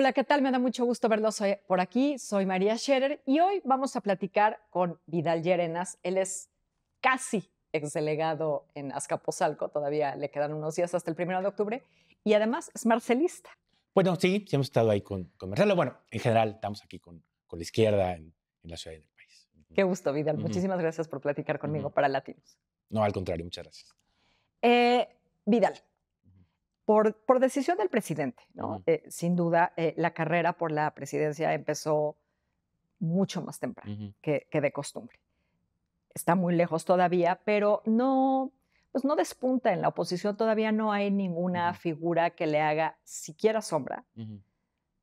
Hola, ¿qué tal? Me da mucho gusto verlos hoy por aquí. Soy María Scherer y hoy vamos a platicar con Vidal Llerenas. Él es casi exdelegado en Azcapotzalco, todavía le quedan unos días hasta el primero de octubre, y además es marcelista. Bueno, sí, sí hemos estado ahí con, con Marcelo. Bueno, en general estamos aquí con, la izquierda en, la ciudad y en el país. Qué gusto, Vidal. Muchísimas gracias por platicar conmigo para Latinos. No, al contrario, muchas gracias. Eh, Vidal, por, decisión del presidente, ¿no? Eh, sin duda, eh, la carrera por la presidencia empezó mucho más temprano que, de costumbre. Está muy lejos todavía, pero no, pues no despunta en la oposición. Todavía no hay ninguna figura que le haga siquiera sombra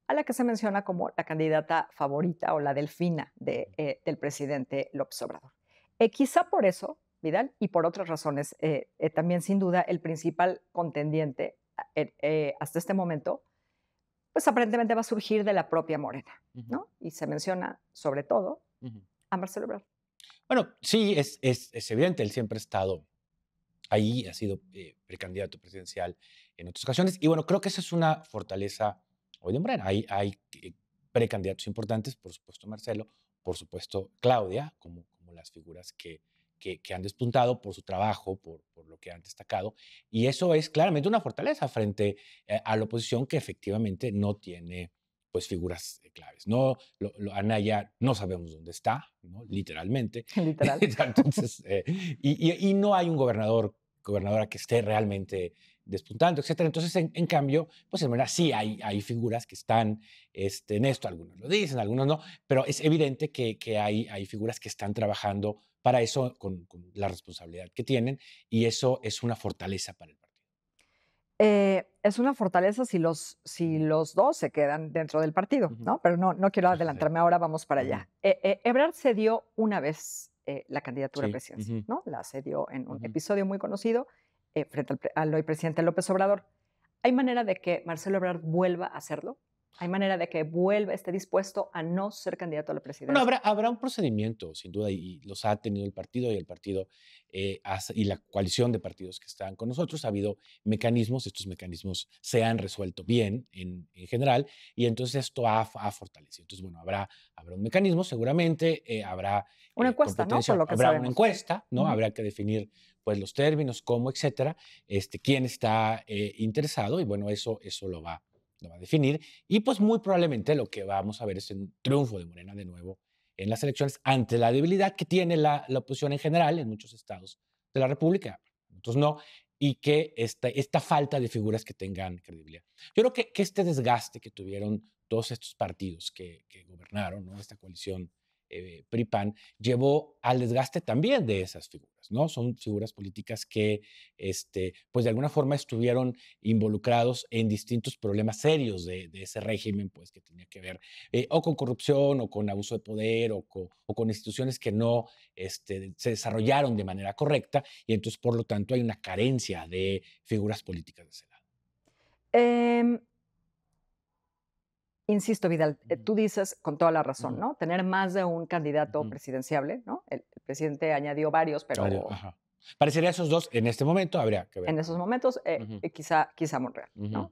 a la que se menciona como la candidata favorita o la delfina eh, del presidente López Obrador. quizá por eso, Vidal, y por otras razones, también sin duda el principal contendiente eh, hasta este momento, pues aparentemente va a surgir de la propia Morena, ¿no? Y se menciona, sobre todo, a Marcelo Ebrard. Bueno, sí, es, es, evidente, él siempre ha estado ahí, ha sido eh, precandidato presidencial en otras ocasiones, y bueno, creo que esa es una fortaleza hoy de Morena. Hay, hay eh, precandidatos importantes, por supuesto Marcelo, por supuesto Claudia, como, como las figuras que, que, han despuntado por su trabajo, por, por, lo que han destacado, y eso es claramente una fortaleza frente eh, a la oposición que efectivamente no tiene pues figuras eh, claves. No, lo, Anaya no sabemos dónde está, ¿no? literalmente. Literal. Entonces, eh, y, no hay un gobernador, gobernadora que esté realmente despuntando, etc. Entonces, en, cambio, pues en verdad sí hay, hay figuras que están este, en esto, algunos lo dicen, algunos no, pero es evidente que, hay, hay figuras que están trabajando para eso, con, la responsabilidad que tienen, y eso es una fortaleza para el partido. Eh, es una fortaleza si los, si los dos se quedan dentro del partido, ¿no? Pero no, no quiero adelantarme, ahora vamos para allá. Eh, eh, Ebrard cedió una vez la candidatura a presidencia, ¿no? La cedió en un episodio muy conocido frente al, al, hoy presidente López Obrador. ¿Hay manera de que Marcelo Ebrard vuelva a hacerlo? ¿Hay manera de que vuelva, esté dispuesto a no ser candidato a la presidencia? Bueno, habrá, habrá un procedimiento, sin duda, y los ha tenido el partido y el partido eh, y la coalición de partidos que están con nosotros. Ha habido mecanismos, estos mecanismos se han resuelto bien en, general, y entonces esto ha, fortalecido. Entonces, bueno, habrá, habrá un mecanismo, seguramente, eh, habrá. Una eh, encuesta, ¿no? solo que habrá una encuesta, ¿no? Habrá que definir pues los términos, cómo, etcétera, este, quién está interesado y bueno, eso, eso lo va lo va a definir. Y pues muy probablemente lo que vamos a ver es un triunfo de Morena de nuevo en las elecciones ante la debilidad que tiene la, oposición en general en muchos estados de la República, entonces no, y que esta, falta de figuras que tengan credibilidad. Yo creo que, este desgaste que tuvieron todos estos partidos que, que gobernaron, esta coalición eh, PRIPAN llevó al desgaste también de esas figuras, ¿no? Son figuras políticas que, este, pues de alguna forma estuvieron involucrados en distintos problemas serios de, ese régimen, pues que tenía que ver eh, o con corrupción o con abuso de poder o con, instituciones que no este, se desarrollaron de manera correcta y entonces, por lo tanto, hay una carencia de figuras políticas de ese lado. Em, Insisto, Vidal, eh, tú dices con toda la razón, ¿no? Tener más de un candidato presidenciable, ¿no? El, presidente añadió varios, pero... Parecería esos dos en este momento, habría que ver. En esos momentos, eh, eh, quizá, quizá Monreal, ¿no?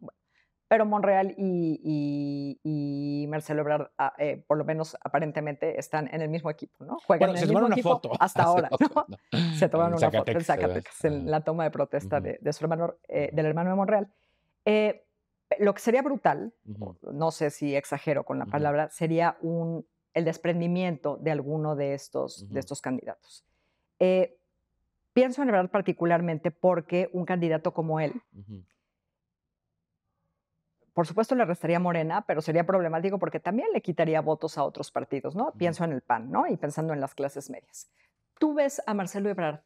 pero Monreal y, y, Marcelo Ebrard, ah, por lo menos aparentemente, están en el mismo equipo, ¿no? Juegan bueno, en el mismo foto. hasta ahora, ¿no? Se tomaron una foto en Zacatecas, en la toma de protesta de, su hermano, del hermano de Monreal. Eh, lo que sería brutal, no sé si exagero con la palabra, sería un, el desprendimiento de alguno de estos, de estos candidatos. Eh, pienso en Ebrard particularmente porque un candidato como él, por supuesto le restaría Morena, pero sería problemático porque también le quitaría votos a otros partidos, ¿no? Pienso en el PAN, ¿no? Y pensando en las clases medias. ¿Tú ves a Marcelo Ebrard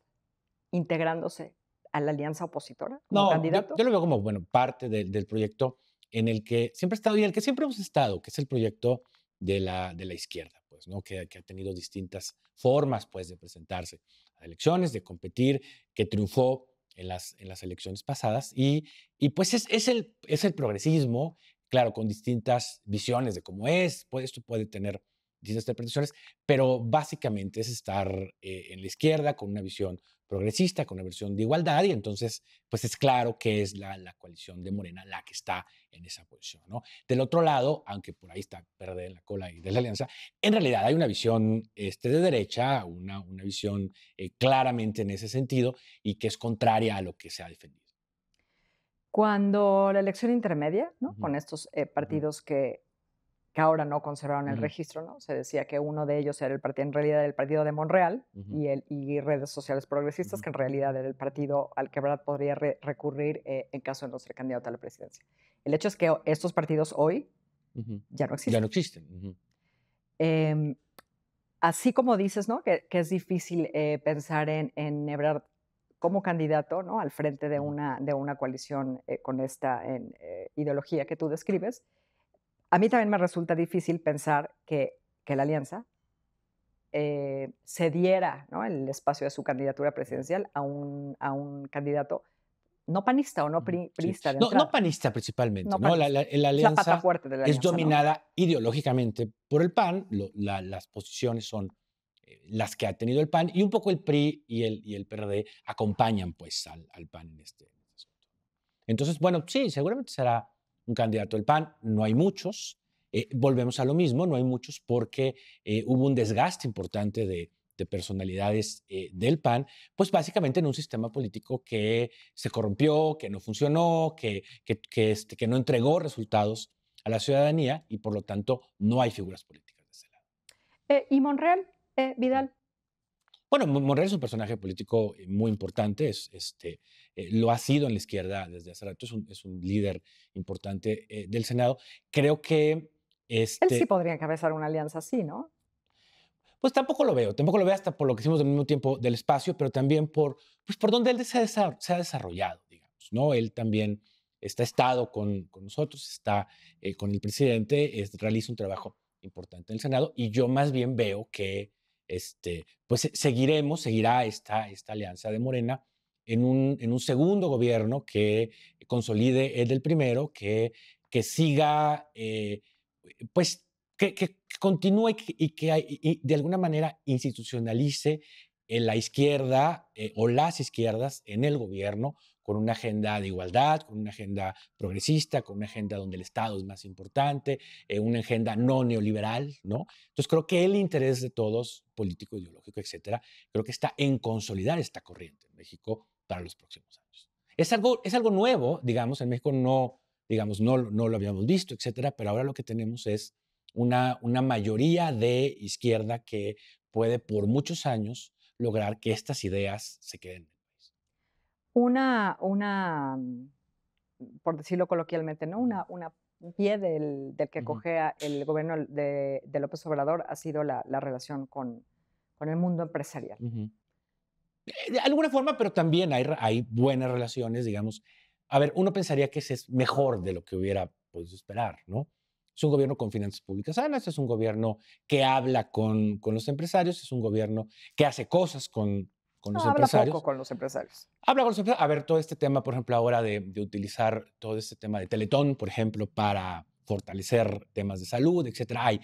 integrándose a la alianza opositora como no, candidato? Yo, yo, lo veo como, bueno, parte del, del proyecto en el que siempre he estado y en el que siempre hemos estado, que es el proyecto de la, de la izquierda, pues, ¿no? Que, que, ha tenido distintas formas, pues, de presentarse a elecciones, de competir, que triunfó en las, en las elecciones pasadas. Y, y pues es, es, el, es el progresismo, claro, con distintas visiones de cómo es, pues esto puede tener distintas interpretaciones, pero básicamente es estar eh, en la izquierda con una visión progresista, con una versión de igualdad, y entonces, pues es claro que es la, coalición de Morena la que está en esa posición. ¿no? Del otro lado, aunque por ahí está perder la cola y de la alianza, en realidad hay una visión este, de derecha, una, una visión eh, claramente en ese sentido y que es contraria a lo que se ha defendido. Cuando la elección intermedia, ¿no? con estos eh, partidos que ahora no conservaron el registro, ¿no? Se decía que uno de ellos era el partido, en realidad el partido de Monreal y, el, y redes sociales progresistas, que en realidad era el partido al que Brad podría recurrir eh, en caso de no ser candidato a la presidencia. El hecho es que estos partidos hoy ya no existen. Ya no existen. Em, así como dices, ¿no? Que, es difícil eh, pensar en, en como candidato, ¿no? Al frente de una, de una coalición eh, con esta en, ideología que tú describes a mí también me resulta difícil pensar que, que la alianza cediera eh, ¿no? el espacio de su candidatura presidencial a un, a un candidato no panista o no priista. no, panista principalmente. La, alianza fuerte es dominada ideológicamente por el PAN. las posiciones son eh, las que ha tenido el PAN y un poco el PRI y el, y el PRD acompañan pues al, al PAN en este, este asunto. Entonces, bueno, sí, seguramente será un candidato del PAN, no hay muchos. Eh, volvemos a lo mismo, no hay muchos porque eh, hubo un desgaste importante de, personalidades eh, del PAN, pues básicamente en un sistema político que se corrompió, que no funcionó, que, este, que no entregó resultados a la ciudadanía y por lo tanto no hay figuras políticas de ese lado. ¿Y Monreal, Vidal? Bueno, Morel es un personaje político eh, muy importante, es, este, eh, lo ha sido en la izquierda desde hace rato, es un, líder importante eh, del Senado. Creo que... Él sí este podría encabezar una alianza así, ¿no? pues tampoco lo veo, tampoco lo veo hasta por lo que hicimos al mismo tiempo del espacio, pero también por, pues por donde él se ha, desarrollado, digamos, ¿no? Él también está estado con, nosotros, está con el presidente, realiza un trabajo importante en el Senado y yo más bien veo que este, pues eh, seguiremos, seguirá esta, esta alianza de Morena en un, en un segundo gobierno que consolide el del primero, que, que siga, eh, pues que, continúe y que de alguna manera institucionalice en eh, la izquierda o las izquierdas en el gobierno con una agenda de igualdad, con una agenda progresista, con una agenda donde el Estado es más importante, eh, una agenda no neoliberal, ¿no? Entonces creo que el interés de todos, político, ideológico, etcétera, creo que está en consolidar esta corriente en México para los próximos años. Es algo, es algo nuevo, digamos, en México no, digamos, no, no lo habíamos visto, etcétera, pero ahora lo que tenemos es una, una mayoría de izquierda que puede por muchos años lograr que estas ideas se queden una, una mm, por decirlo coloquialmente, ¿no? una, una pie del, que cojea el gobierno de, de, López Obrador ha sido la, relación con, el mundo empresarial. De alguna forma, pero también hay, buenas relaciones, digamos. A ver, uno pensaría que ese es mejor de lo que hubiera podido esperar, ¿no? Es un gobierno con finanzas públicas sanas, es un gobierno que habla con, con los empresarios, es un gobierno que hace cosas con, con los empresarios. con los empresarios. Habla con los empresarios. A ver, todo este tema, por ejemplo, ahora de, utilizar todo este tema de Teletón, por ejemplo, para fortalecer temas de salud, etcétera. Hay,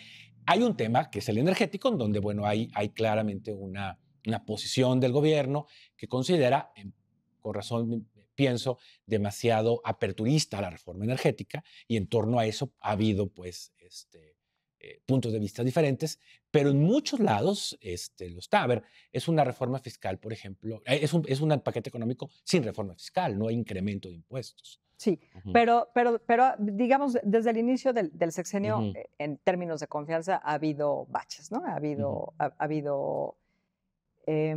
hay un tema que es el energético, en donde, bueno, hay, hay claramente una, una posición del gobierno que considera, em, con razón pienso, demasiado aperturista la reforma energética y en torno a eso ha habido, pues, este, eh, puntos de vista diferentes, pero en muchos lados este, lo está. A ver, es una reforma fiscal, por ejemplo, eh, es un, es un paquete económico sin reforma fiscal, no hay incremento de impuestos. Sí, pero, pero, pero digamos, desde el inicio del, sexenio, eh, en términos de confianza, ha habido baches, ¿no? Ha habido, ha, habido eh,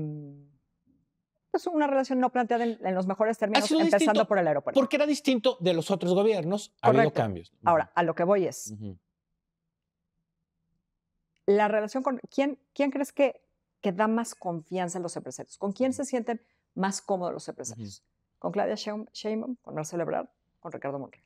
una relación no planteada en, los mejores términos, empezando por el aeropuerto. Porque era distinto de los otros gobiernos, ha habido cambios. Ahora, a lo que voy es, la relación con quién, quién crees que, que da más confianza en los empresarios, con quién se sienten más cómodos los empresarios, con Claudia Sheinbaum, con Marcelo Ebrard, con Ricardo Monreal.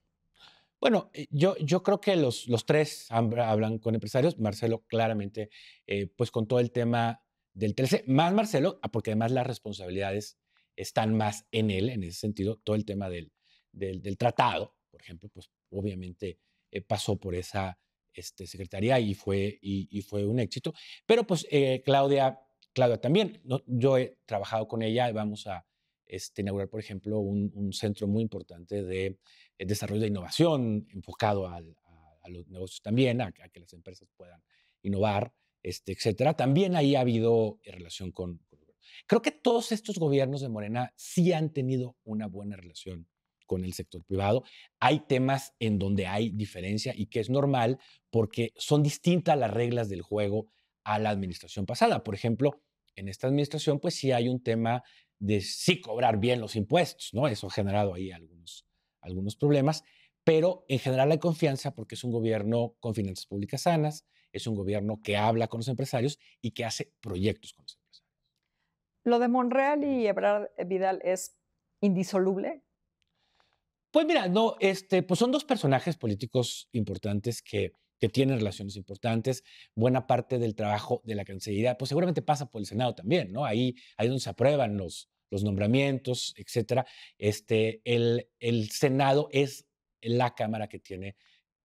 Bueno, eh, yo, yo creo que los, los tres hablan con empresarios. Marcelo, claramente, eh, pues con todo el tema del 13, más Marcelo, ah, porque además las responsabilidades están más en él, en ese sentido, todo el tema del, del, tratado, por ejemplo, pues obviamente eh, pasó por esa este, secretaría y fue, y, fue un éxito. Pero pues eh, Claudia, Claudia también, yo he trabajado con ella vamos a este, inaugurar, por ejemplo, un, centro muy importante de, eh, desarrollo de innovación enfocado al, a, los negocios también, a, que las empresas puedan innovar, este, etcétera. También ahí ha habido relación con, Creo que todos estos gobiernos de Morena sí han tenido una buena relación con el sector privado. Hay temas en donde hay diferencia y que es normal porque son distintas las reglas del juego a la administración pasada. Por ejemplo, en esta administración, pues sí hay un tema de sí cobrar bien los impuestos, ¿no? Eso ha generado ahí algunos, algunos problemas, pero en general hay confianza porque es un gobierno con finanzas públicas sanas, es un gobierno que habla con los empresarios y que hace proyectos con los empresarios. ¿Lo de Monreal y Ebrard Vidal es indisoluble? Pues mira, no, este, pues son dos personajes políticos importantes que, tienen relaciones importantes. Buena parte del trabajo de la Cancillería, pues seguramente pasa por el Senado también, ¿no? Ahí, es donde se aprueban los, los nombramientos, etcétera. Este, el, el Senado es la Cámara que tiene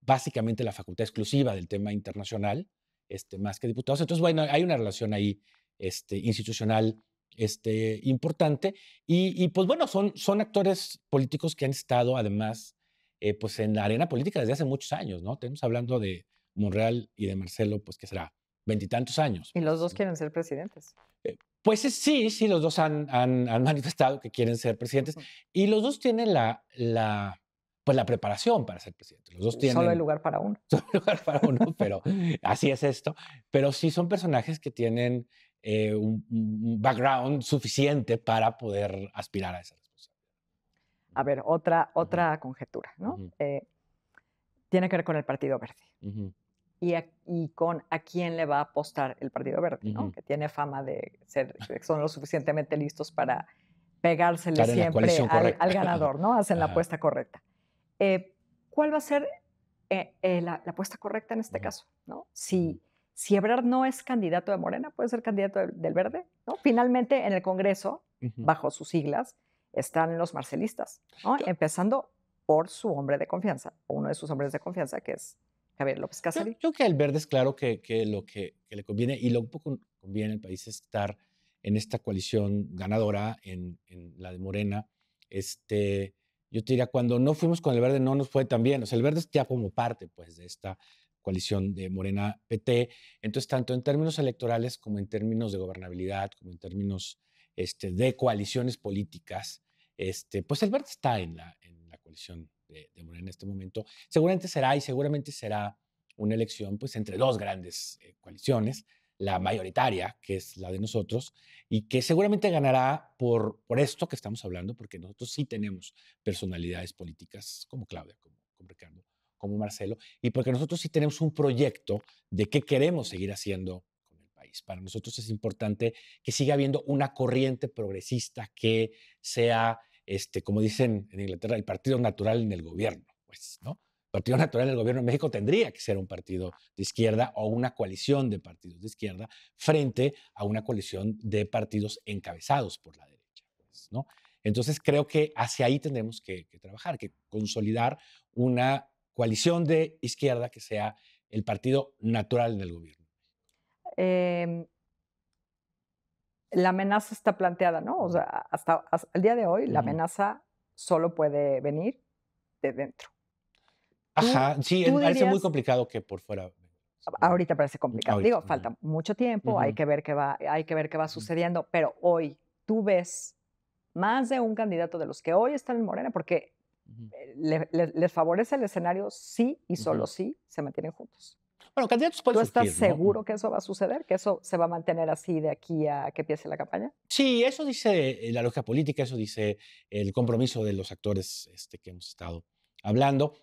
básicamente la facultad exclusiva del tema internacional, este, más que diputados. Entonces, bueno, hay una relación ahí este, institucional este, importante. Y, pues bueno, son, son actores políticos que han estado además eh, pues en la arena política desde hace muchos años, ¿no? Tenemos hablando de Monreal y de Marcelo, pues que será veintitantos años. Y los dos quieren ser presidentes. Eh, pues sí, sí, los dos han, han, manifestado que quieren ser presidentes y los dos tienen la, la, pues la preparación para ser presidente. Los dos tienen, solo hay lugar para uno. Solo hay lugar para uno, pero así es esto. Pero sí son personajes que tienen eh, un, background suficiente para poder aspirar a esa responsabilidad. A ver, otra, otra conjetura, ¿no? Eh, tiene que ver con el Partido Verde. y, con a quién le va a apostar el Partido Verde, ¿no? que tiene fama de ser, son lo suficientemente listos para pegársele siempre al, ganador, ¿no? Hacen la apuesta correcta. Eh, ¿Cuál va a ser la, apuesta correcta en este caso? ¿no? Si si Ebrard no es candidato de Morena, puede ser candidato del Verde, Finalmente, en el Congreso, bajo sus siglas, están los marcelistas, Empezando por su hombre de confianza, uno de sus hombres de confianza, que es Javier López Casarín. Yo, creo que el Verde es claro que, lo que, le conviene y lo que conviene al país es estar en esta coalición ganadora, en, la de Morena. Este, yo te diría, cuando no fuimos con el Verde no nos fue tan bien. O sea, el Verde es ya como parte pues, de esta coalición de Morena PT. Entonces, tanto en términos electorales como en términos de gobernabilidad, como en términos este, de coaliciones políticas, este, pues el verde está en la, en la coalición de, Morena en este momento. Seguramente será y seguramente será una elección pues entre dos grandes eh, coaliciones, la mayoritaria, que es la de nosotros, y que seguramente ganará por, por esto que estamos hablando, porque nosotros sí tenemos personalidades políticas como Claudia, como Ricardo, como Marcelo, y porque nosotros sí tenemos un proyecto de qué queremos seguir haciendo con el país. Para nosotros es importante que siga habiendo una corriente progresista que sea, este, como dicen en Inglaterra, el partido natural en el gobierno, pues, ¿no? El partido natural en el gobierno de México tendría que ser un partido de izquierda o una coalición de partidos de izquierda frente a una coalición de partidos encabezados por la derecha, pues, ¿no? Entonces creo que hacia ahí tendremos que, que trabajar, que consolidar una coalición de izquierda que sea el partido natural del gobierno. Em, la amenaza está planteada, ¿no? O sea, hasta, el día de hoy la amenaza solo puede venir de dentro. Ajá, sí, parece muy complicado que por fuera. Ahorita parece mm, complicado. Digo, falta mucho tiempo, hay que ver qué va, hay que ver qué va sucediendo, pero hoy tú ves más de un candidato de los que hoy están en Morena, porque eh, ¿Les favorece el escenario? Sí y solo si sí se mantienen juntos. Bueno, candidatos pueden ¿Tú estás seguro que eso va a suceder? ¿Que eso se va a mantener así de aquí a que empiece la campaña? Sí, eso dice eh, la lógica política, eso dice el compromiso de los actores este, que hemos estado hablando.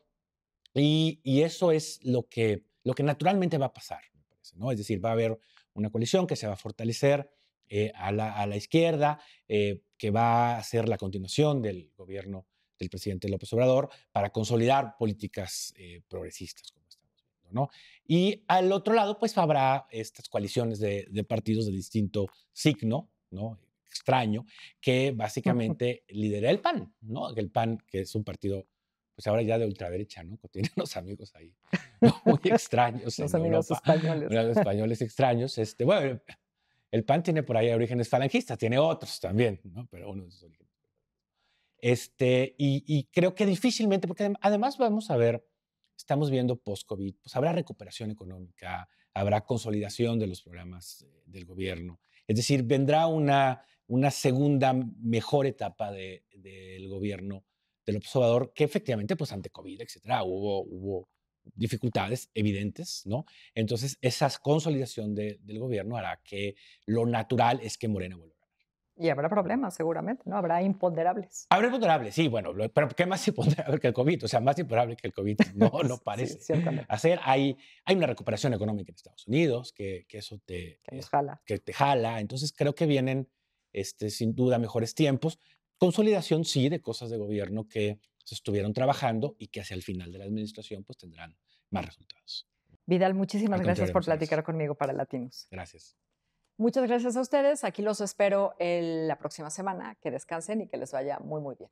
Y, eso es lo que, lo que naturalmente va a pasar, me parece, ¿no? Es decir, va a haber una coalición que se va a fortalecer eh, a, la, izquierda, que va a ser la continuación del gobierno del presidente López Obrador para consolidar políticas eh, progresistas, como estamos viendo, ¿no? Y al otro lado, pues habrá estas coaliciones de, partidos de distinto signo, ¿no? extraño que básicamente lidera el PAN, ¿no? El PAN, que es un partido, pues ahora ya de ultraderecha, ¿no? Que tiene unos amigos ahí ¿no? muy extraños. Los amigos españoles. Los españoles extraños. Este, bueno, el PAN tiene por ahí orígenes falangistas, tiene otros también, ¿no? Pero uno de este, y, creo que difícilmente, porque además vamos a ver, estamos viendo post-COVID, pues habrá recuperación económica, habrá consolidación de los programas eh, del gobierno. Es decir, vendrá una, segunda mejor etapa del gobierno del observador, que efectivamente, pues ante COVID, etcétera, hubo, dificultades evidentes, ¿no? Entonces, esa consolidación del gobierno hará que lo natural es que Morena vuelva. Y habrá problemas, seguramente, ¿no? Habrá imponderables. Habrá imponderables, sí, bueno, pero ¿qué más imponderable que el COVID? O sea, más imponderable que el COVID no, parece hacer. Hay, hay una recuperación económica en Estados Unidos que, que eso te... jala. Que te jala. Entonces creo que vienen, este, sin duda, mejores tiempos. Consolidación, sí, de cosas de gobierno que se estuvieron trabajando y que hacia el final de la administración pues tendrán más resultados. Vidal, muchísimas gracias por platicar conmigo para Latinos. Gracias. Muchas gracias a ustedes. Aquí los espero la próxima semana. Que descansen y que les vaya muy, muy bien.